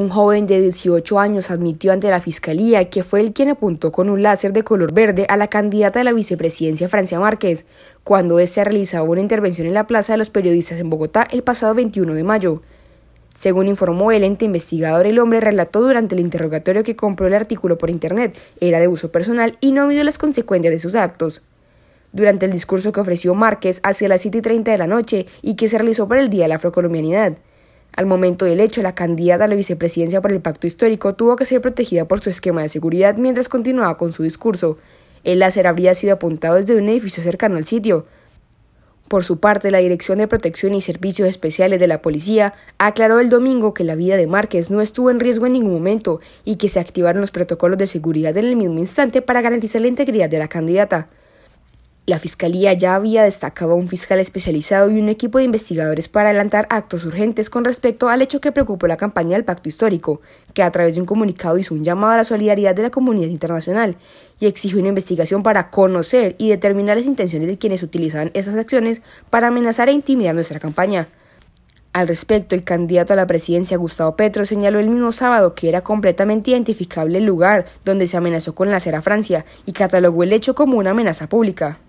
un joven de 18 años admitió ante la fiscalía que fue el quien apuntó con un láser de color verde a la candidata de la vicepresidencia Francia Márquez, cuando se realizaba una intervención en la Plaza de los Periodistas en Bogotá el pasado 21 de mayo. Según informó el ente investigador, el hombre relató durante el interrogatorio que compró el artículo por Internet, era de uso personal y no vio las consecuencias de sus actos. Durante el discurso que ofreció Márquez hacia las 7 y 30 de la noche y que se realizó para el Día de la Afrocolombianidad, al momento del hecho, la candidata a la vicepresidencia por el pacto histórico tuvo que ser protegida por su esquema de seguridad mientras continuaba con su discurso. El láser habría sido apuntado desde un edificio cercano al sitio. Por su parte, la Dirección de Protección y Servicios Especiales de la Policía aclaró el domingo que la vida de Márquez no estuvo en riesgo en ningún momento y que se activaron los protocolos de seguridad en el mismo instante para garantizar la integridad de la candidata. La Fiscalía ya había destacado a un fiscal especializado y un equipo de investigadores para adelantar actos urgentes con respecto al hecho que preocupó la campaña del Pacto Histórico, que a través de un comunicado hizo un llamado a la solidaridad de la comunidad internacional y exigió una investigación para conocer y determinar las intenciones de quienes utilizaban esas acciones para amenazar e intimidar nuestra campaña. Al respecto, el candidato a la presidencia Gustavo Petro señaló el mismo sábado que era completamente identificable el lugar donde se amenazó con la a Francia y catalogó el hecho como una amenaza pública.